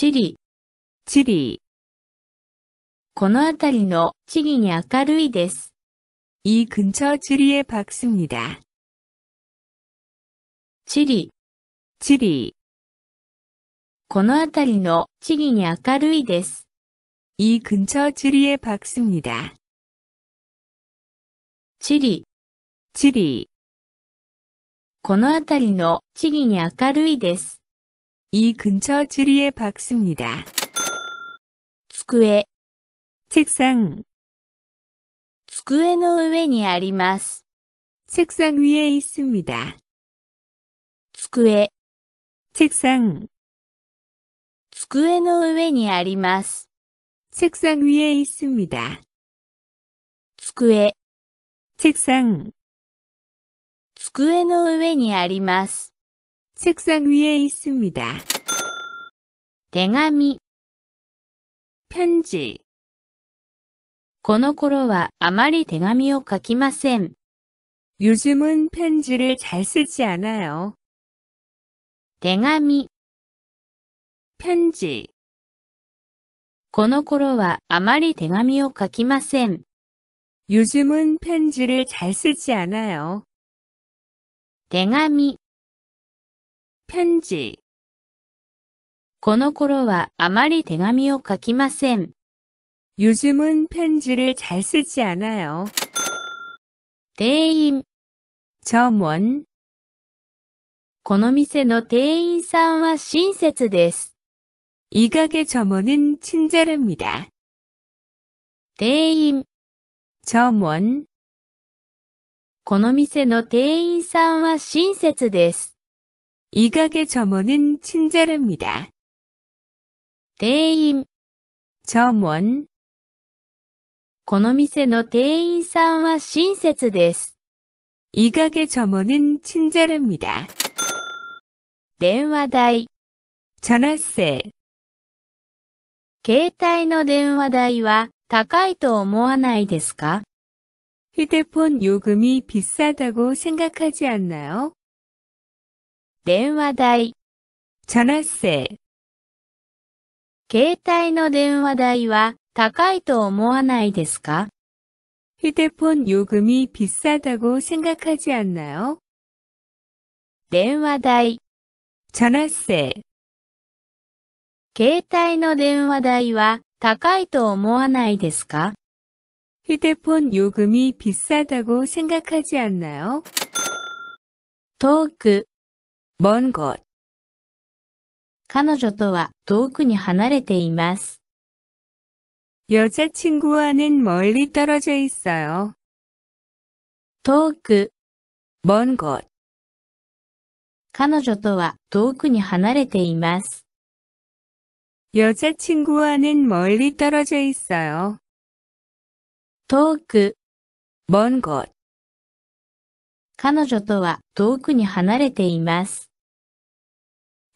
チリ。チリ。この辺りの地理に明るいです。이근처치리에박습니 다。 チリ。チリ。この辺りの地理に明るいです。이근처치리에박습니 다。 チリ。チリ。この辺りの地理に明るいです。이근처줄이에박습니다机책상机の上にあります。책상위에있습니다机책상机の上にあります。책상위에있습니다机책상机の上にあります。 책상 위에 있습니다. 대가미 편지 この頃はあまり手紙を書きません. 요즘은 편지를 잘 쓰지 않아요. 대가미 편지 この頃はあまり手紙を書きません. 요즘은 편지를 잘 쓰지 않아요. 대가미 편지この頃はあまり手紙を書きません。 요즘은 편지를 잘 쓰지 않아요. 대인 점원 この店の店員さんは親切です.이 가게 점원은 친절합니다. 대인 점원 この店の店員さんは親切です.이 가게 점원은 친절합니다. 대인 점원 この店の店員さんは親切です。이 가게 점원은 친절합니다. 電話代 전화세 携帯の電話代は高いと思わないですか 휴대폰 요금이 비싸다고 생각하지 않나요? 電話代。チャラ携帯の電話代は高いと思わないですか휴대폰요금이비싸다고생각하지않나요電話代전화세携帯の電話代は高いと思わないですか휴대폰요금이비싸다고생각하지않나요トーク먼곳彼女とは遠くに離れています。여자친구와는멀리떨어져있어요遠く먼곳彼女とは遠くに離れています。여자친구와는멀리떨어져있어요遠く먼곳彼女とは遠くに離れています。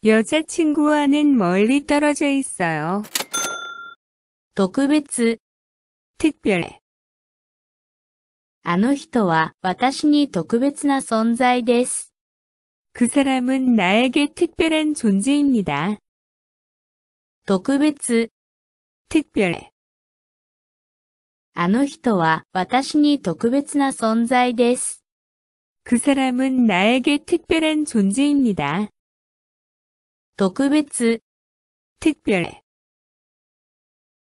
여자친구와는 멀리 떨어져 있어요. 特別 특별해. あの人は私に特別な存在です。그 사람은 나에게 특별한 존재입니다. 特別 특별해. あの人は私に特別な存在です。그 사람은 나에게 특별한 존재입니다. 特別。特별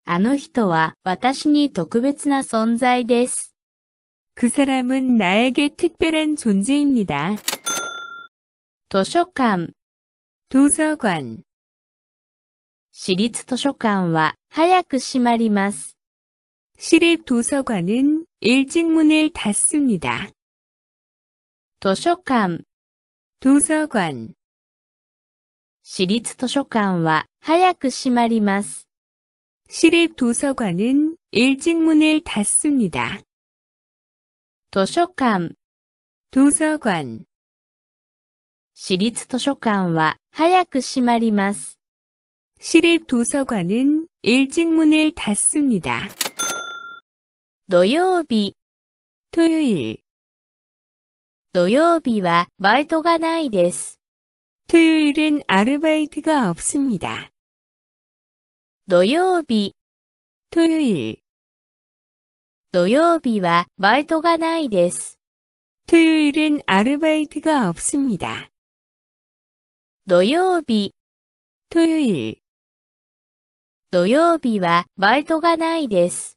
あの人は私に特別な存在です。그사람은나에게특별한존재입니 다。 図書館。도서 관。 私立図書館は早く閉まります。私立도서관은일찍문을닫습니 다。 図書館。도서관市立図書館は早く閉まります。市立図書館은일찍문을닫습니 다。 図書館図書館立図書館は早く閉まります。立図書館일찍문을닫습니 다。 土曜日土曜日はバイトがないです。 토요일엔 아르바이트가 없습니다. 土曜日、 토요일, 土曜日はバイトがないです。 토요일엔 아르바이트가 없습니다. 土曜日、 토요일, 土曜日はバイトがないです。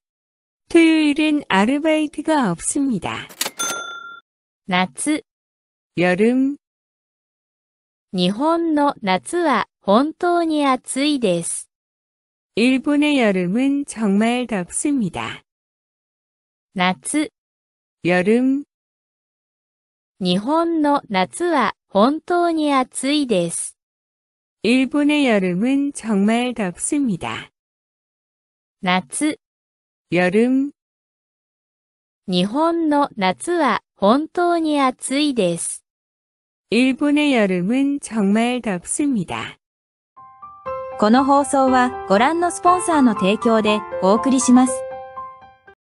토요일엔 아르바이트가 없습니다. 夏、 여름, 日本の夏は本当に暑いです。일본의여름은정말덥습니 다。 夏、여름日本の夏は本当に暑いです。일본의여름은정말덥습니 다。 夏、여름日本の夏は本当に暑いです。 일본의 여름은 정말 덥습니다. この放送はご覧のスポンサーの提供でお送りします。